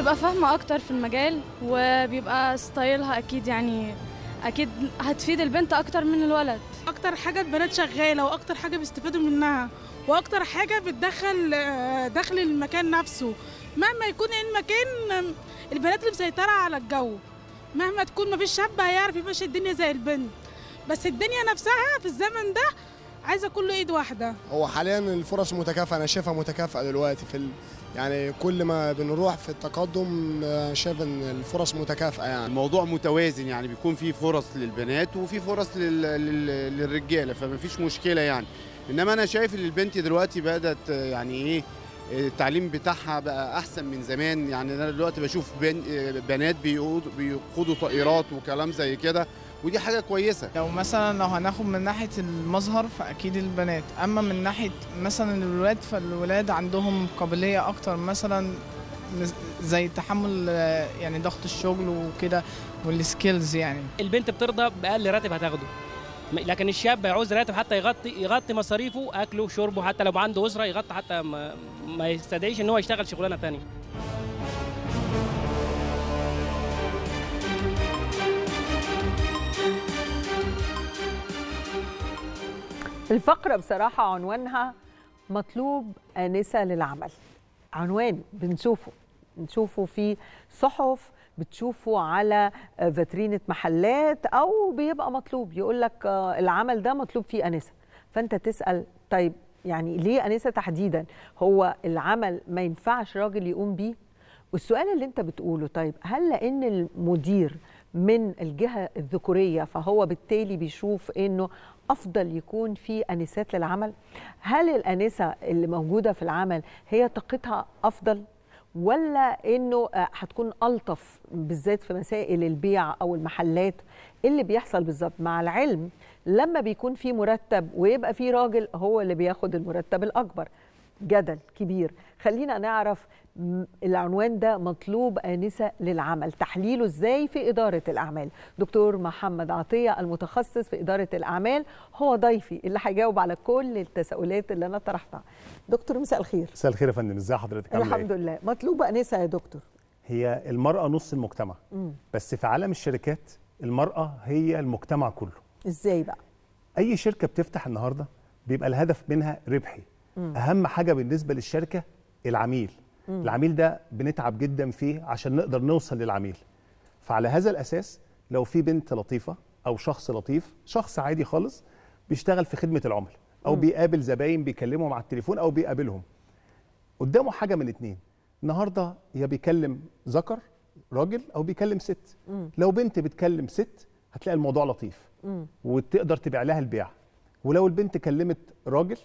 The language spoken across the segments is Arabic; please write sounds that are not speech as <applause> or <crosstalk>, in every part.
بتبقى فاهمة أكتر في المجال وبيبقى ستايلها أكيد يعني أكيد هتفيد البنت أكتر من الولد أكتر حاجة البنات شغالة وأكتر حاجة بيستفادوا منها وأكتر حاجة بتدخل آه، دخل المكان نفسه مهما يكون إيه المكان البنات اللي مسيطرة على الجو مهما تكون مفيش شاب هيعرف يمشي الدنيا زي البنت بس الدنيا نفسها في الزمن ده عايزه كله ايد واحده هو حاليا الفرص متكافئه انا شايفها متكافئه دلوقتي في ال... يعني كل ما بنروح في التقدم آه، شايف ان الفرص متكافئه يعني الموضوع متوازن يعني بيكون في فرص للبنات وفي فرص لل... لل... للرجاله فما فيش مشكله يعني انما انا شايف ان البنت دلوقتي بدات آه، يعني ايه آه، التعليم بتاعها بقى احسن من زمان يعني انا دلوقتي بشوف بنات بيقودوا طائرات وكلام زي كده ودي حاجه كويسه لو مثلا لو هناخد من ناحيه المظهر فاكيد البنات اما من ناحيه مثلا الولاد فالولاد عندهم قابليه اكتر مثلا زي تحمل يعني ضغط الشغل وكده والسكيلز يعني البنت بترضى باقل راتب هتاخده لكن الشاب عاوز راتب حتى يغطي يغطي مصاريفه اكله وشربه حتى لو عنده اسره يغطي حتى ما, ما يستدعيش ان هو يشتغل شغلانه ثانيه الفقرة بصراحة عنوانها مطلوب آنسة للعمل عنوان بنشوفه بنشوفه في صحف بتشوفه على فاترينة محلات أو بيبقى مطلوب يقول لك آه، العمل ده مطلوب فيه أنسة فأنت تسأل طيب يعني ليه أنسة تحديدا هو العمل ما ينفعش راجل يقوم بيه والسؤال اللي انت بتقوله طيب هل لان المدير من الجهه الذكوريه فهو بالتالي بيشوف انه افضل يكون في انسات للعمل هل الانسه اللي موجوده في العمل هي طاقتها افضل ولا انه آه، هتكون الطف بالذات في مسائل البيع او المحلات إيه اللي بيحصل بالظبط مع العلم لما بيكون في مرتب ويبقى في راجل هو اللي بياخد المرتب الاكبر جدل كبير خلينا نعرف العنوان ده مطلوب آنسة للعمل تحليله ازاي في إدارة الأعمال دكتور محمد عطية المتخصص في إدارة الأعمال هو ضيفي اللي هيجاوب على كل التساؤلات اللي أنا طرحتها دكتور مساء الخير مساء الخير يا فندم ازي حضرتك إيه؟ الحمد لله مطلوب آنسة يا دكتور هي المرأة نص المجتمع م. بس في عالم الشركات المرأة هي المجتمع كله ازاي بقى أي شركة بتفتح النهاردة بيبقى الهدف منها ربحي اهم حاجه بالنسبه للشركه العميل مم. العميل ده بنتعب جدا فيه عشان نقدر نوصل للعميل فعلى هذا الاساس لو في بنت لطيفه او شخص لطيف شخص عادي خالص بيشتغل في خدمه العملاء او مم. بيقابل زباين بيكلمهم على التليفون او بيقابلهم قدامه حاجه من اتنين النهارده يا بيكلم ذكر راجل او بيكلم ست مم. لو بنت بتكلم ست هتلاقي الموضوع لطيف مم. وتقدر تبيع لها البيع ولو البنت كلمت راجل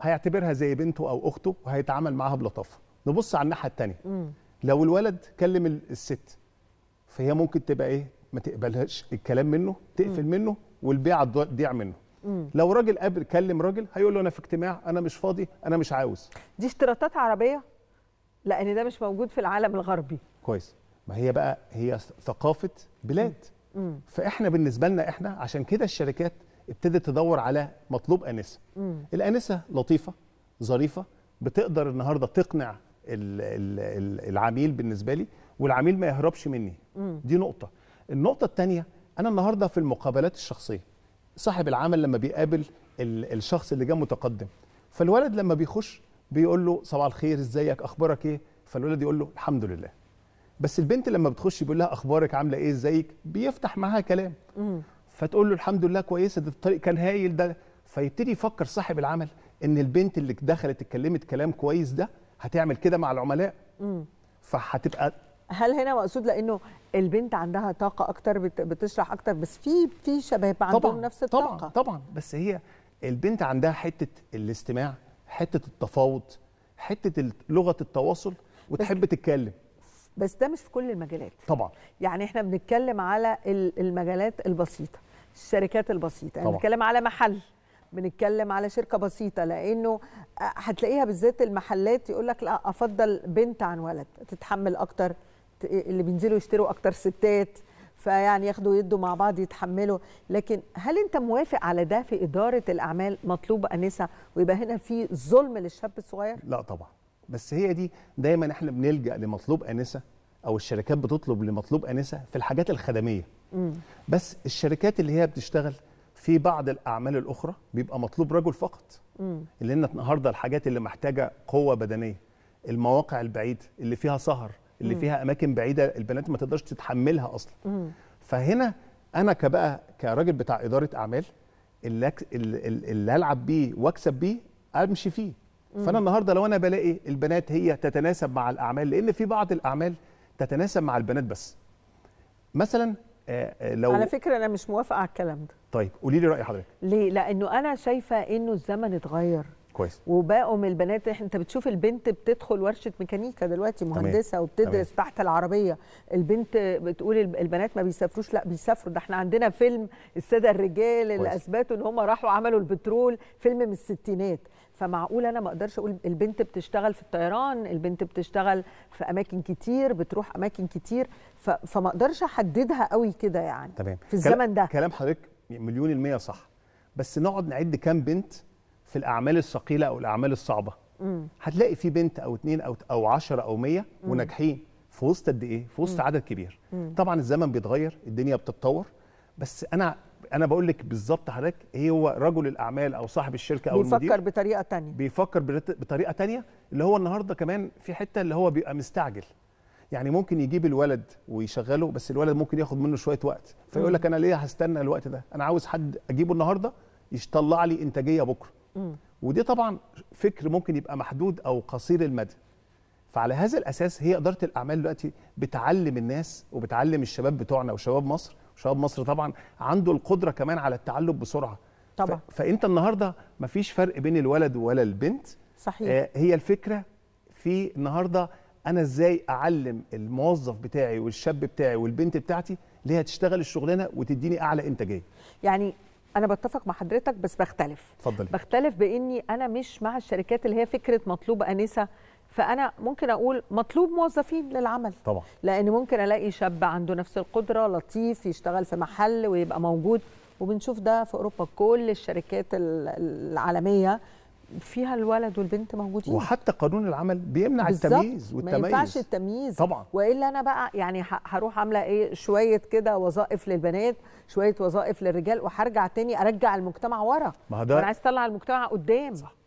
هيعتبرها زي بنته او اخته وهيتعامل معاها بلطافه نبص على الناحيه الثانيه لو الولد كلم الست فهي ممكن تبقى ايه ما تقبلهاش الكلام منه تقفل مم. منه والبيعه تضيع منه مم. لو راجل قابل كلم راجل هيقول له انا في اجتماع انا مش فاضي انا مش عاوز دي اشتراطات عربيه لان ده مش موجود في العالم الغربي كويس ما هي بقى هي ثقافه بلاد مم. مم. فاحنا بالنسبه لنا احنا عشان كده الشركات ابتدت تدور على مطلوب انسه الانسه لطيفه ظريفه بتقدر النهارده تقنع العميل بالنسبه لي والعميل ما يهربش مني دي نقطه النقطه الثانيه انا النهارده في المقابلات الشخصيه صاحب العمل لما بيقابل الشخص اللي جاء متقدم فالولد لما بيخش بيقول له صباح الخير ازيك اخبارك ايه فالولد يقول له الحمد لله بس البنت لما بتخش بيقول لها اخبارك عامله ايه ازيك بيفتح معاها كلام فتقول له الحمد لله كويسه ده الطريق كان هايل ده فيبتدي يفكر صاحب العمل ان البنت اللي دخلت اتكلمت كلام كويس ده هتعمل كده مع العملاء فهتبقى هل هنا مقصود لانه البنت عندها طاقه اكتر بتشرح اكتر بس في في شباب عندهم طبعًا نفس الطاقه طبعا طبعا بس هي البنت عندها حته الاستماع حته التفاوض حته لغه التواصل وتحب تتكلم بس ده مش في كل المجالات طبعا يعني احنا بنتكلم على المجالات البسيطه الشركات البسيطه يعني طبعا. بنتكلم على محل بنتكلم على شركه بسيطه لانه هتلاقيها بالذات المحلات يقول لك لا افضل بنت عن ولد تتحمل اكتر اللي بينزلوا يشتروا اكتر ستات فيعني ياخدوا يدوا مع بعض يتحملوا لكن هل انت موافق على ده في اداره الاعمال مطلوب انسه ويبقى هنا في ظلم للشاب الصغير لا طبعا بس هي دي دايما احنا بنلجا لمطلوب انسه او الشركات بتطلب لمطلوب انسه في الحاجات الخدميه مم. بس الشركات اللي هي بتشتغل في بعض الاعمال الاخرى بيبقى مطلوب رجل فقط مم. لان النهارده الحاجات اللي محتاجه قوه بدنيه المواقع البعيده اللي فيها سهر اللي مم. فيها اماكن بعيده البنات ما تقدرش تتحملها اصلا مم. فهنا انا كبقى كراجل بتاع اداره اعمال اللي, اللي هلعب بيه واكسب بيه امشي فيه فانا النهارده لو انا بلاقي البنات هي تتناسب مع الاعمال لان في بعض الاعمال تتناسب مع البنات بس مثلا آه، آه، لو على فكره انا مش موافقه على الكلام ده طيب قولي لي راي حضرتك ليه لانه انا شايفه انه الزمن اتغير كويس وبقوا من البنات انت بتشوف البنت بتدخل ورشه ميكانيكا دلوقتي مهندسه تمام. وبتدرس تمام. تحت العربيه البنت بتقول البنات ما بيسافروش لا بيسافروا ده احنا عندنا فيلم الساده الرجال اللي اثبتوا ان هم راحوا عملوا البترول فيلم من الستينات فمعقول انا ما اقدرش اقول البنت بتشتغل في الطيران البنت بتشتغل في اماكن كتير بتروح اماكن كتير فما اقدرش احددها قوي كده يعني تمام. في الزمن ده كلام حضرتك مليون المية صح بس نقعد نعد كام بنت في الاعمال الثقيله او الاعمال الصعبه مم. هتلاقي في بنت او اتنين او او 10 او 100 وناجحين في وسط قد ايه في وسط عدد كبير مم. طبعا الزمن بيتغير الدنيا بتتطور بس انا انا بقول لك بالظبط حضرتك ايه هو رجل الاعمال او صاحب الشركه او بيفكر المدير بيفكر بطريقه تانية بيفكر بطريقه تانية اللي هو النهارده كمان في حته اللي هو بيبقى مستعجل يعني ممكن يجيب الولد ويشغله بس الولد ممكن ياخد منه شويه وقت فيقول لك انا ليه هستنى الوقت ده انا عاوز حد اجيبه النهارده يطلع لي انتاجيه بكره ودي طبعا فكر ممكن يبقى محدود او قصير المدى فعلى هذا الاساس هي اداره الاعمال دلوقتي بتعلم الناس وبتعلم الشباب بتوعنا وشباب مصر شباب مصر طبعا عنده القدره كمان على التعلم بسرعه طبعا فانت النهارده مفيش فرق بين الولد ولا البنت صحيح آه هي الفكره في النهارده انا ازاي اعلم الموظف بتاعي والشاب بتاعي والبنت بتاعتي اللي هي تشتغل الشغلانه وتديني اعلى انتاجيه يعني انا بتفق مع حضرتك بس بختلف اتفضلي بختلف باني انا مش مع الشركات اللي هي فكره مطلوب انسه فانا ممكن اقول مطلوب موظفين للعمل طبعا لان ممكن الاقي شاب عنده نفس القدره لطيف يشتغل في محل ويبقى موجود وبنشوف ده في اوروبا كل الشركات العالميه فيها الولد والبنت موجودين وحتى قانون العمل بيمنع التمييز والتمييز ما ينفعش التمييز طبعا والا انا بقى يعني هروح عامله ايه شويه كده وظائف للبنات شويه وظائف للرجال وهرجع تاني ارجع المجتمع ورا ما ده انا عايز اطلع المجتمع قدام صح.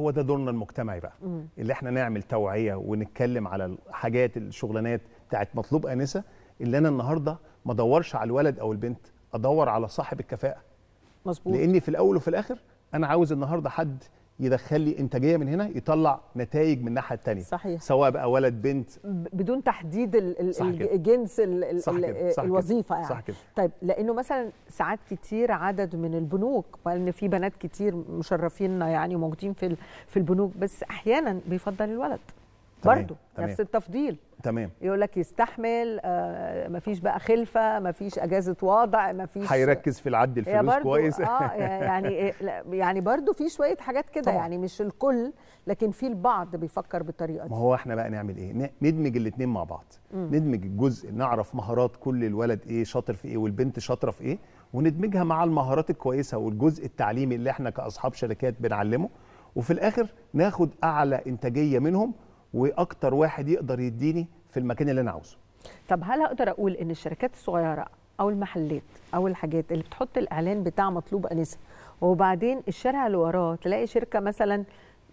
هو ده دورنا المجتمعي بقى مم. اللي احنا نعمل توعيه ونتكلم على الحاجات الشغلانات بتاعت مطلوب انسه اللي انا النهارده ما ادورش على الولد او البنت ادور على صاحب الكفاءه مظبوط لاني في الاول وفي الاخر انا عاوز النهارده حد يدخل لي انتاجيه من هنا يطلع نتائج من الناحيه الثانيه صحيح سواء بقى ولد بنت بدون تحديد ال ال صح الجنس ال صح ال صح الوظيفه يعني صح كده. طيب لانه مثلا ساعات كتير عدد من البنوك ان في بنات كتير مشرفين يعني وموجودين في في البنوك بس احيانا بيفضل الولد برضه نفس التفضيل تمام يقول لك يستحمل آه مفيش بقى خلفه مفيش اجازه وضع مفيش هيركز في العد الفلوس كويس اه يعني،, <laughs> يعني يعني برضه في شويه حاجات كده يعني مش الكل لكن في البعض بيفكر بالطريقه دي ما هو احنا بقى نعمل ايه ندمج الاثنين مع بعض م. ندمج الجزء نعرف مهارات كل الولد ايه شاطر في ايه والبنت شاطره في ايه وندمجها مع المهارات الكويسه والجزء التعليمي اللي احنا كاصحاب شركات بنعلمه وفي الاخر ناخد اعلى انتاجيه منهم واكتر واحد يقدر يديني في المكان اللي انا عاوزه طب هل اقدر اقول ان الشركات الصغيره او المحلات او الحاجات اللي بتحط الاعلان بتاع مطلوب انسه وبعدين الشارع اللي وراه تلاقي شركه مثلا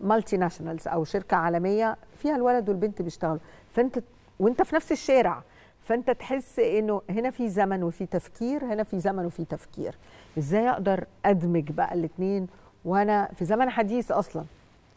مالتي ناشونالز او شركه عالميه فيها الولد والبنت بيشتغلوا فانت وانت في نفس الشارع فانت تحس انه هنا في زمن وفي تفكير هنا في زمن وفي تفكير ازاي اقدر ادمج بقى الاثنين وانا في زمن حديث اصلا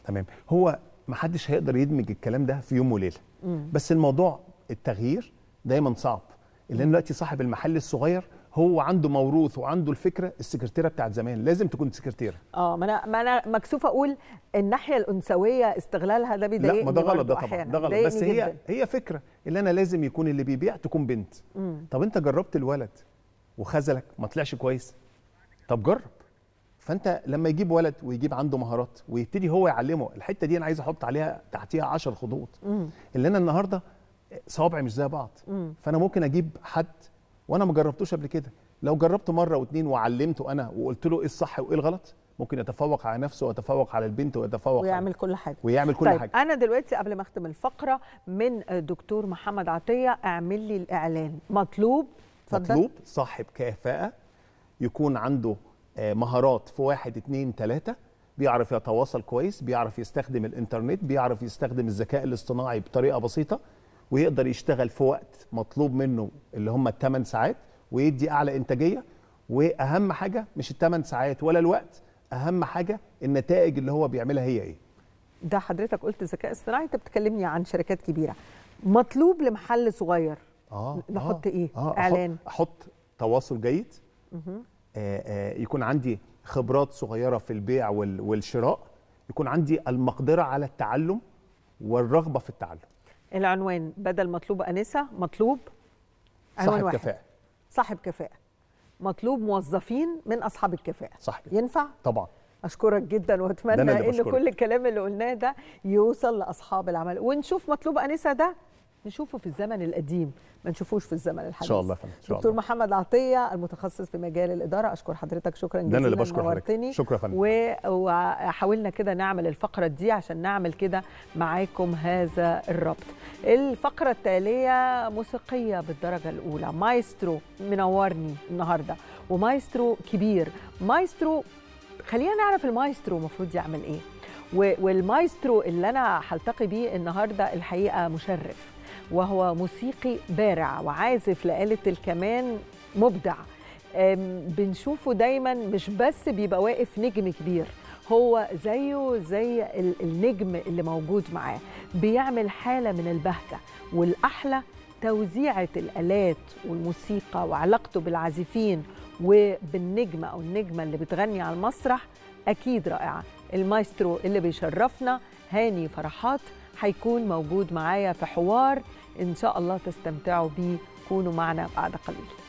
تمام هو محدش هيقدر يدمج الكلام ده في يوم وليله مم. بس الموضوع التغيير دايما صعب لان دلوقتي صاحب المحل الصغير هو عنده موروث وعنده الفكره السكرتيره بتاعه زمان لازم تكون سكرتيره اه ما انا ما انا مكسوفه اقول الناحيه الانثويه استغلالها ده بيضايقني لا ما ده غلط ده طبعا ده غلط بس هي جداً. هي فكره اللي انا لازم يكون اللي بيبيع تكون بنت مم. طب انت جربت الولد وخذلك ما طلعش كويس طب جرب فانت لما يجيب ولد ويجيب عنده مهارات ويبتدي هو يعلمه الحته دي انا عايز احط عليها تحتيها 10 خطوط اللي انا النهارده صوابعي مش زي بعض مم. فانا ممكن اجيب حد وانا ما جربتوش قبل كده لو جربته مره واتنين وعلمته انا وقلت له ايه الصح وايه الغلط ممكن يتفوق على نفسه ويتفوق على البنت ويتفوق ويعمل على... كل حاجه ويعمل كل طيب حاجه انا دلوقتي قبل ما اختم الفقره من دكتور محمد عطيه اعمل لي الاعلان مطلوب اتفضل مطلوب صاحب كفاءه يكون عنده آه، مهارات في واحد اتنين تلاته بيعرف يتواصل كويس بيعرف يستخدم الانترنت بيعرف يستخدم الذكاء الاصطناعي بطريقه بسيطه ويقدر يشتغل في وقت مطلوب منه اللي هم الثمان ساعات ويدي اعلى انتاجيه واهم حاجه مش الثمان ساعات ولا الوقت اهم حاجه النتائج اللي هو بيعملها هي ايه ده حضرتك قلت ذكاء اصطناعي انت بتكلمني عن شركات كبيره مطلوب لمحل صغير آه نحط آه ايه آه اعلان احط تواصل جيد آه، آه، يكون عندي خبرات صغيره في البيع والشراء يكون عندي المقدره على التعلم والرغبه في التعلم العنوان بدل مطلوب انسه مطلوب صاحب واحد. كفاءه صاحب كفاءه مطلوب موظفين من اصحاب الكفاءه صح ينفع طبعا اشكرك جدا واتمنى ان كل الكلام اللي قلناه ده يوصل لاصحاب العمل ونشوف مطلوب انسه ده نشوفه في الزمن القديم ما نشوفوش في الزمن الحديث ان شاء الله فندم دكتور الله. محمد عطيه المتخصص في مجال الاداره اشكر حضرتك شكرا جزيلا اللي بشكر حضرتك شكرا فندم وحاولنا كده نعمل الفقره دي عشان نعمل كده معاكم هذا الربط الفقره التاليه موسيقيه بالدرجه الاولى مايسترو منورني النهارده ومايسترو كبير مايسترو خلينا نعرف المايسترو المفروض يعمل ايه والمايسترو اللي انا هلتقي بيه النهارده الحقيقه مشرف وهو موسيقي بارع وعازف لآلة الكمان مبدع بنشوفه دايما مش بس بيبقى واقف نجم كبير هو زيه زي النجم اللي موجود معاه بيعمل حالة من البهجة والأحلى توزيعة الآلات والموسيقى وعلاقته بالعازفين وبالنجمة أو النجمة اللي بتغني على المسرح أكيد رائعة المايسترو اللي بيشرفنا هاني فرحات هيكون موجود معايا في حوار إن شاء الله تستمتعوا بيه كونوا معنا بعد قليل